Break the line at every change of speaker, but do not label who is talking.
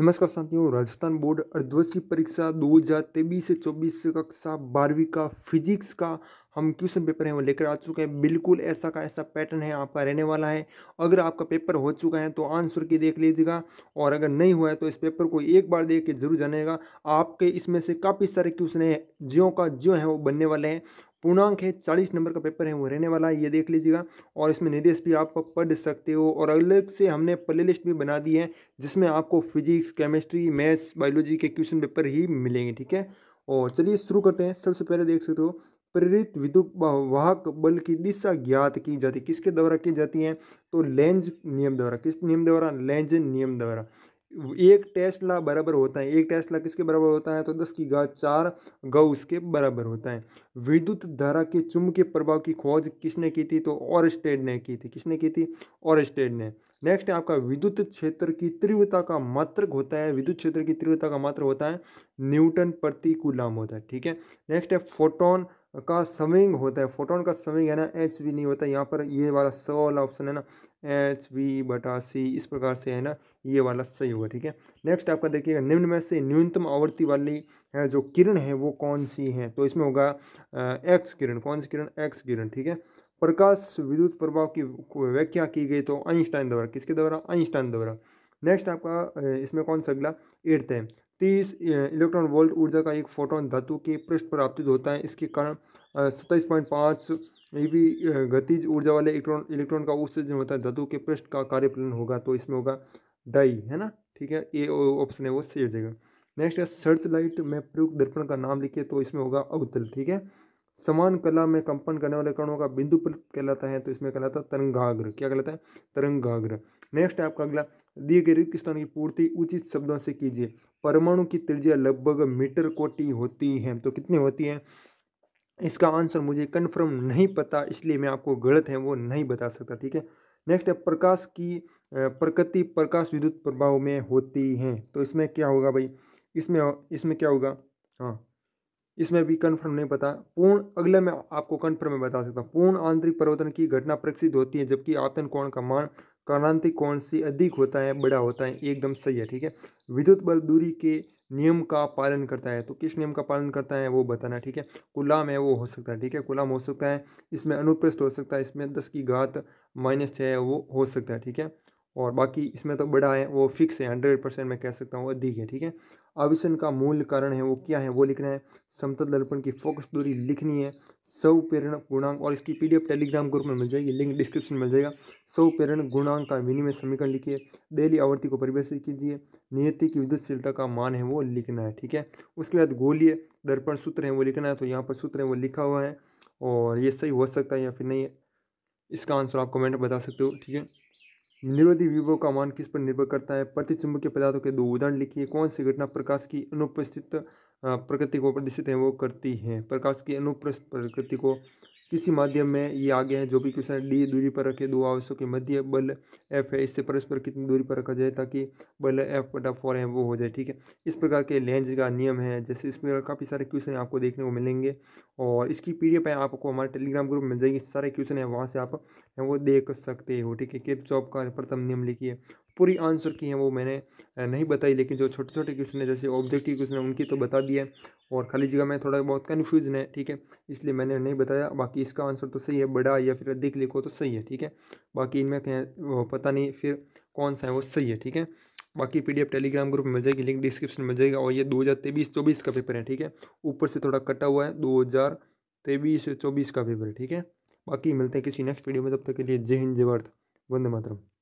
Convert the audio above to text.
नमस्कार साथियों राजस्थान बोर्ड अर्धवर्षीय परीक्षा दो हजार तेईस से चौबीस कक्षा बारहवीं का फिजिक्स का हम क्वेश्चन पेपर हैं वो लेकर आ चुके हैं बिल्कुल ऐसा का ऐसा पैटर्न है आपका रहने वाला है अगर आपका पेपर हो चुका है तो आंसर की देख लीजिएगा और अगर नहीं हुआ है तो इस पेपर को एक बार देख के जरूर जानेगा आपके इसमें से काफ़ी सारे क्वेश्चन हैं ज्यों का ज्यों है वो बनने वाले हैं पूर्णांक है चालीस नंबर का पेपर है वो रहने वाला है ये देख लीजिएगा और इसमें निर्देश भी आप पढ़ सकते हो और अलग से हमने प्ले लिस्ट भी बना दी है जिसमें आपको फिजिक्स केमिस्ट्री मैथ्स बायोलॉजी के क्वेश्चन पेपर ही मिलेंगे ठीक है और चलिए शुरू करते हैं सबसे पहले देख सकते हो प्रेरित विद्युत वाहक बल की दिशा ज्ञात की जाती है किसके द्वारा की जाती है तो लेंज नियम द्वारा किस नियम द्वारा लेंज नियम द्वारा एक टेस्ला बराबर होता है एक टेस्ला किसके बराबर होता है तो दस की घात चार गौ उसके बराबर होता है विद्युत धारा के के प्रभाव की खोज किसने की थी तो और स्टेड ने की थी किसने की थी और स्टेड ने नेक्स्ट है आपका विद्युत क्षेत्र की तीव्रता का मात्रक होता है विद्युत क्षेत्र की तीव्रता का मात्र होता है न्यूटन प्रति कुलाम होता है ठीक है नेक्स्ट है फोटोन का समिंग होता है फोटोन का समिंग है ना एच वी नहीं होता यहाँ पर ये वाला स वाला ऑप्शन है ना एच वी बटा सी इस प्रकार से है ना ये वाला सही होगा ठीक है नेक्स्ट आपका देखिएगा निम्न में से न्यूनतम आवृत्ति वाली है जो किरण है वो कौन सी है तो इसमें होगा एक्स किरण कौन सी किरण एक्स किरण ठीक है प्रकाश विद्युत प्रभाव की व्याख्या की गई तो आइंस्टाइन द्वारा किसके द्वारा आइंस्टाइन द्वारा नेक्स्ट आपका इसमें कौन सा अगला एट्थ है तीस इलेक्ट्रॉन वोल्ट ऊर्जा का एक फोटोन धातु के पृष्ठ पर आपतित होता है इसके कारण सत्ताईस पॉइंट पाँच भी गतिज ऊर्जा वाले इलेक्ट्रॉन इलेक्ट्रॉन का उत्सर्जन होता है धातु के पृष्ठ का कार्यप्रलन होगा तो इसमें होगा डाई है ना ठीक है ए ऑप्शन है वो सही हो जाएगा नेक्स्ट है सर्च लाइट में प्रयुक्त दर्पण का नाम लिखिए तो इसमें होगा अवतल ठीक है समान कला में कंपन करने वाले कणों का बिंदु पर कहलाता है तो इसमें कहलाता है तरंगाग्र क्या कहलाता है तरंगाग्र नेक्स्ट है आपका अगला दिए गए रिक्त स्थान की पूर्ति उचित शब्दों से कीजिए परमाणु की त्रिज्या लगभग मीटर कोटि होती है तो कितनी होती है इसका आंसर मुझे कन्फर्म नहीं पता इसलिए मैं आपको गलत है वो नहीं बता सकता ठीक है नेक्स्ट है प्रकाश की प्रकृति प्रकाश विद्युत प्रभाव में होती है तो इसमें क्या होगा भाई इसमें इसमें क्या होगा हाँ इसमें भी कन्फर्म नहीं पता पूर्ण अगले में आपको कन्फर्म में बता सकता हूँ पूर्ण आंतरिक परिवर्तन की घटना प्रसिद्ध होती है जबकि आतन कोण का मान क्रांति कोण से अधिक होता है बड़ा होता है एकदम सही है ठीक है विद्युत बल दूरी के नियम का पालन करता है तो किस नियम का पालन करता है वो बताना ठीक है गुलाम है वो हो सकता है ठीक है गुलाम हो सकता है इसमें अनुप्रस्थ हो सकता है इसमें दस की घात माइनस छः है वो हो सकता है ठीक है और बाकी इसमें तो बड़ा है वो फिक्स है हंड्रेड परसेंट मैं कह सकता हूँ अधिक है ठीक है आविषण का मूल कारण है वो क्या है वो लिखना है समतल दर्पण की फोकस दूरी लिखनी है सौ प्रेरण गुणांक और इसकी पीडीएफ टेलीग्राम ग्रुप में मिल जाएगी लिंक डिस्क्रिप्शन मिल जाएगा सौ प्रेरण गुणांक का विनिमय समीकरण लिखिए डेली आवर्ती को परिवेशित कीजिए नियति की विद्युतशीलता का मान है वो लिखना है ठीक है उसके बाद गोलीय दर्पण सूत्र है वो लिखना है तो यहाँ पर सूत्र है वो लिखा हुआ है और ये सही हो सकता है या फिर नहीं इसका आंसर आप कमेंट बता सकते हो ठीक है निरोधी विभव का मान किस पर निर्भर करता है प्रति के पदार्थों के दो उदाहरण लिखिए कौन सी घटना प्रकाश की अनुपस्थित प्रकृति को प्रदर्शित है वो करती है प्रकाश की अनुप्रस्थ प्रकृति को किसी माध्यम में ये आगे हैं जो भी क्वेश्चन डी दूरी पर रखे दो आवश्यक के मध्य बल एफ है इससे परस्पर कितनी दूरी पर रखा जाए ताकि बल एफ बटा फोर है वो हो जाए ठीक है इस प्रकार के लेंज का नियम है जैसे इस प्रकार काफ़ी सारे क्वेश्चन आपको देखने को मिलेंगे और इसकी पी डी है आपको हमारे टेलीग्राम ग्रुप मिल जाएगी सारे क्वेश्चन है वहाँ से आप वो देख सकते हो ठीक है केप चौप का प्रथम नियम लिखिए पूरी आंसर की हैं वो मैंने नहीं बताई लेकिन जो छोटे छोटे क्वेश्चन है जैसे ऑब्जेक्टिव क्वेश्चन है उनकी तो बता दिया है और खाली जगह में थोड़ा बहुत कन्फ्यूजन है ठीक है इसलिए मैंने नहीं बताया बाकी इसका आंसर तो सही है बड़ा या फिर अधिक लिखो तो सही है ठीक है बाकी इनमें क्या पता नहीं फिर कौन सा है वो सही है ठीक है बाकी एफ टेलीग्राम ग्रुप में मिल जाएगी लिंक डिस्क्रिप्शन में मिल जाएगा और ये दो हज़ार तेईस चौबीस का पेपर है ठीक है ऊपर से थोड़ा कटा हुआ है दो हज़ार तेईस चौबीस का पेपर है ठीक है बाकी मिलते हैं किसी नेक्स्ट वीडियो में तब तक के लिए जय हिंद जय भारत वंदे मातरम